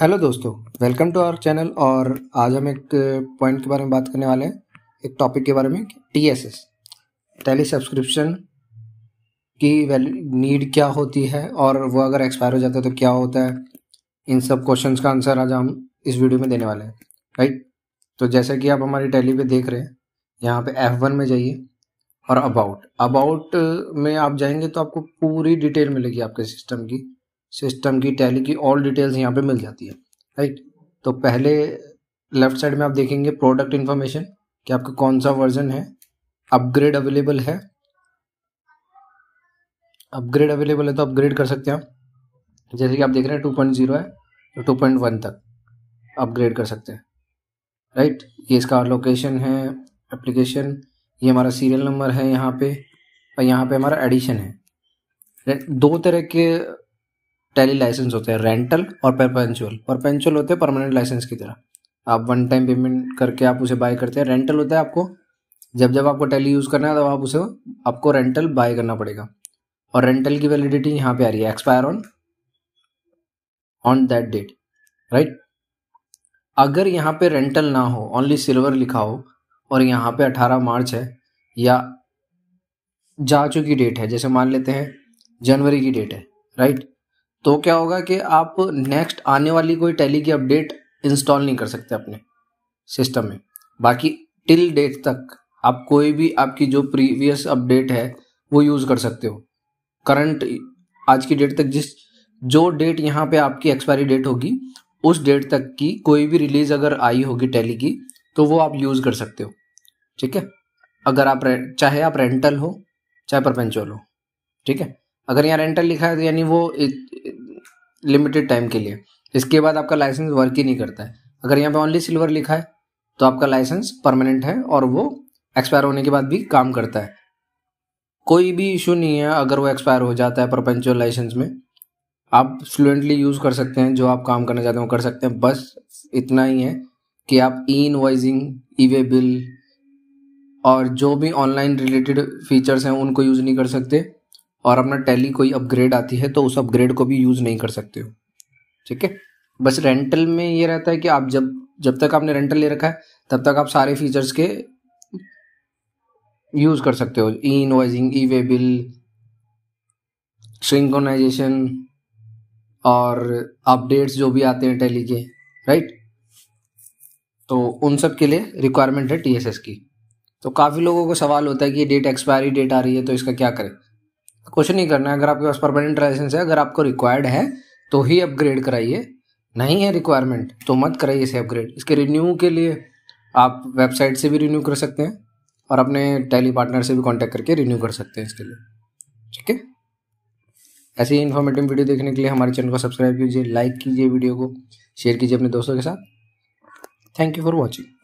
hello दोस्तों welcome to our channel और आज हम एक पॉइंट के बारे में बात करने वाले हैं एक टॉपिक के बारे में T S S Tally subscription की वैल्यू नीड क्या होती है और वो अगर एक्सपायर हो जाता है तो क्या होता है इन सब क्वेश्चंस का आंसर आज हम इस वीडियो में देने वाले हैं राइट तो जैसा कि आप हमारी टैली पे देख रहे हैं यहाँ पे एफ वन में जाइए और अबाउट अबाउट में आप जाएंगे तो आपको पूरी डिटेल मिलेगी आपके सिस्टम की सिस्टम की टैली की ऑल डिटेल्स यहाँ पे मिल जाती है राइट तो पहले लेफ्ट साइड में आप देखेंगे प्रोडक्ट इन्फॉर्मेशन कि आपका कौन सा वर्जन है अपग्रेड अवेलेबल है अपग्रेड अवेलेबल है तो अपग्रेड कर सकते हैं आप जैसे कि आप देख रहे हैं टू पॉइंट जीरो है तो टू पॉइंट वन तक अपग्रेड कर सकते हैं राइट ये इसका लोकेशन है एप्लीकेशन ये हमारा सीरियल नंबर है यहाँ पे और यहाँ पे हमारा एडिशन है दो तरह के टैली लाइसेंस होते हैं रेंटल और परपेंचुअल परपेंचुअल होते हैं परमानेंट लाइसेंस की तरह आप वन टाइम पेमेंट करके आप उसे बाय करते हैं रेंटल होता है आपको जब जब आपको टैली यूज़ करना है तब तो आप उसे आपको रेंटल बाय करना पड़ेगा और रेंटल की वैलिडिटी यहाँ पे आ रही है expire on on that date right अगर यहाँ पे रेंटल ना हो ओनली सिल्वर लिखा हो और यहाँ पे 18 मार्च है या जा चुकी डेट है जैसे मान लेते हैं जनवरी की डेट है राइट तो क्या होगा कि आप नेक्स्ट आने वाली कोई टैली की अपडेट इंस्टॉल नहीं कर सकते अपने सिस्टम में बाकी टिल डेट तक आप कोई भी आपकी जो प्रीवियस अपडेट है वो यूज़ कर सकते हो करंट आज की डेट तक जिस जो डेट यहाँ पे आपकी एक्सपायरी डेट होगी उस डेट तक की कोई भी रिलीज़ अगर आई होगी टैली की तो वो आप यूज़ कर सकते हो ठीक है अगर आप चाहे आप रेंटल हो चाहे परपेंचुअल हो ठीक है अगर यहाँ रेंटल लिखा है तो यानी वो लिमिटेड टाइम के लिए इसके बाद आपका लाइसेंस वर्क ही नहीं करता है अगर यहाँ पे ओनली सिल्वर लिखा है तो आपका लाइसेंस परमानेंट है और वो एक्सपायर होने के बाद भी काम करता है कोई भी इशू नहीं है अगर वो एक्सपायर हो जाता है परपेंचुअल लाइसेंस में आप फ्लुएंटली यूज़ कर सकते हैं जो आप काम करना चाहते हो कर सकते हैं बस इतना ही है कि आप ई इनवाइजिंग ई वे बिल और जो भी ऑनलाइन रिलेटेड फीचर्स हैं उनको यूज़ नहीं कर सकते और अपना टैली कोई अपग्रेड आती है तो उस अपग्रेड को भी यूज़ नहीं कर सकते हो ठीक है बस रेंटल में ये रहता है कि आप जब जब तक आपने रेंटल ले रखा है तब तक आप सारे फीचर्स के यूज़ कर सकते हो ई इनवाइजिंग ई वे बिल सिंकोनाइजेशन और अपडेट्स जो भी आते हैं टैली के राइट तो उन सब के लिए रिक्वायरमेंट है टीएसएस की तो काफ़ी लोगों को सवाल होता है कि डेट एक्सपायरी डेट आ रही है तो इसका क्या करें कुछ नहीं करना है अगर आपके पास परमानेंट लाइसेंस है अगर आपको रिक्वायर्ड है तो ही अपग्रेड कराइए नहीं है रिक्वायरमेंट तो मत कराइए इसे अपग्रेड इसके रिन्यू के लिए आप वेबसाइट से भी रिन्यू कर सकते हैं और अपने टैली पार्टनर से भी कॉन्टैक्ट करके रिन्यू कर सकते हैं इसके लिए ठीक है ऐसे ही इन्फॉर्मेटिव वीडियो देखने के लिए हमारे चैनल को सब्सक्राइब कीजिए लाइक कीजिए वीडियो को शेयर कीजिए अपने दोस्तों के साथ थैंक यू फॉर वॉचिंग